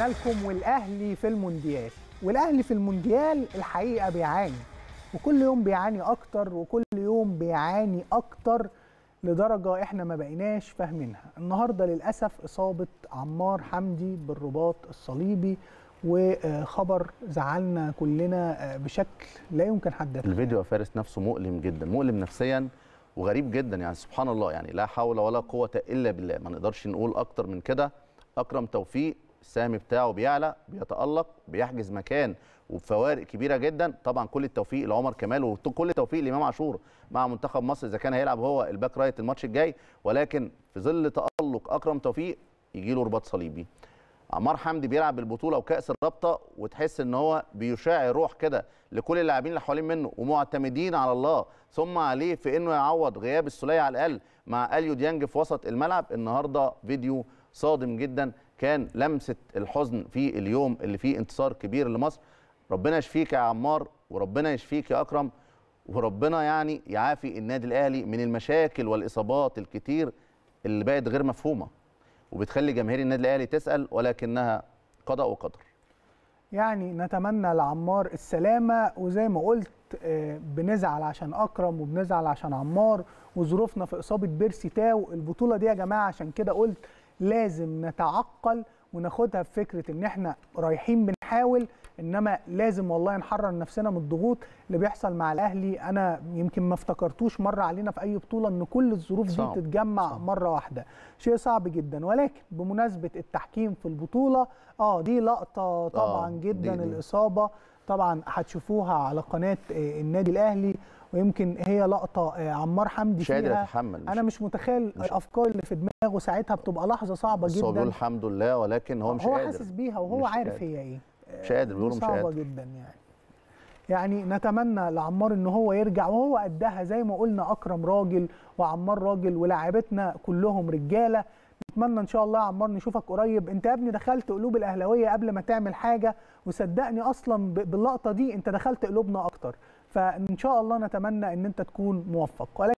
احنا لكم والاهلي في المونديال والاهلي في المونديال الحقيقه بيعاني وكل يوم بيعاني اكتر وكل يوم بيعاني اكتر لدرجه احنا ما بقيناش فاهمينها النهارده للاسف اصابه عمار حمدي بالرباط الصليبي وخبر زعلنا كلنا بشكل لا يمكن حد الفيديو يا فارس نفسه مؤلم جدا مؤلم نفسيا وغريب جدا يعني سبحان الله يعني لا حول ولا قوه الا بالله ما نقدرش نقول اكتر من كده اكرم توفيق السهم بتاعه بيعلى بيتالق بيحجز مكان وبفوارق كبيره جدا طبعا كل التوفيق لعمر كمال وكل التوفيق لامام عاشور مع منتخب مصر اذا كان هيلعب هو الباك رايت الماتش الجاي ولكن في ظل تالق اكرم توفيق يجي له رباط صليبي عمار حمدي بيلعب بالبطوله وكاس الرابطه وتحس ان هو بيشاع الروح كده لكل اللاعبين اللي حوالين منه ومعتمدين على الله ثم عليه في انه يعوض غياب السوليه على الاقل مع اليو ديانج في وسط الملعب النهارده فيديو صادم جدا كان لمسه الحزن في اليوم اللي فيه انتصار كبير لمصر ربنا يشفيك يا عمار وربنا يشفيك يا اكرم وربنا يعني يعافي النادي الاهلي من المشاكل والاصابات الكتير اللي بقت غير مفهومه وبتخلي جماهير النادي الاهلي تسال ولكنها قضاء وقدر يعني نتمنى لعمار السلامه وزي ما قلت آه، بنزعل عشان اكرم وبنزعل عشان عمار وظروفنا في اصابه بيرسي تاو البطوله دي يا جماعه عشان كده قلت لازم نتعقل وناخدها بفكره ان احنا رايحين نحاول انما لازم والله نحرر نفسنا من الضغوط اللي بيحصل مع الاهلي انا يمكن ما افتكرتوش مره علينا في اي بطوله ان كل الظروف دي بتتجمع صعب. مره واحده شيء صعب جدا ولكن بمناسبه التحكيم في البطوله اه دي لقطه آه، طبعا آه جدا دي دي. الاصابه طبعا هتشوفوها على قناه آه، النادي الاهلي ويمكن هي لقطه آه، عمار حمدي مش قادر اتحمل مش انا مش متخيل مش الافكار اللي في دماغه ساعتها بتبقى لحظه صعبه جدا هو بيقول الحمد لله ولكن هو مش هو قادر هو حاسس بيها وهو عارف قادر. هي ايه مش قادر بيقولوا مش قادر صعبه جدا يعني يعني نتمنى لعمار ان هو يرجع وهو قدها زي ما قلنا اكرم راجل وعمار راجل ولاعيبتنا كلهم رجاله نتمنى ان شاء الله يا عمار نشوفك قريب انت يا ابني دخلت قلوب الاهلاويه قبل ما تعمل حاجه وصدقني اصلا باللقطه دي انت دخلت قلوبنا اكتر فان شاء الله نتمنى ان انت تكون موفق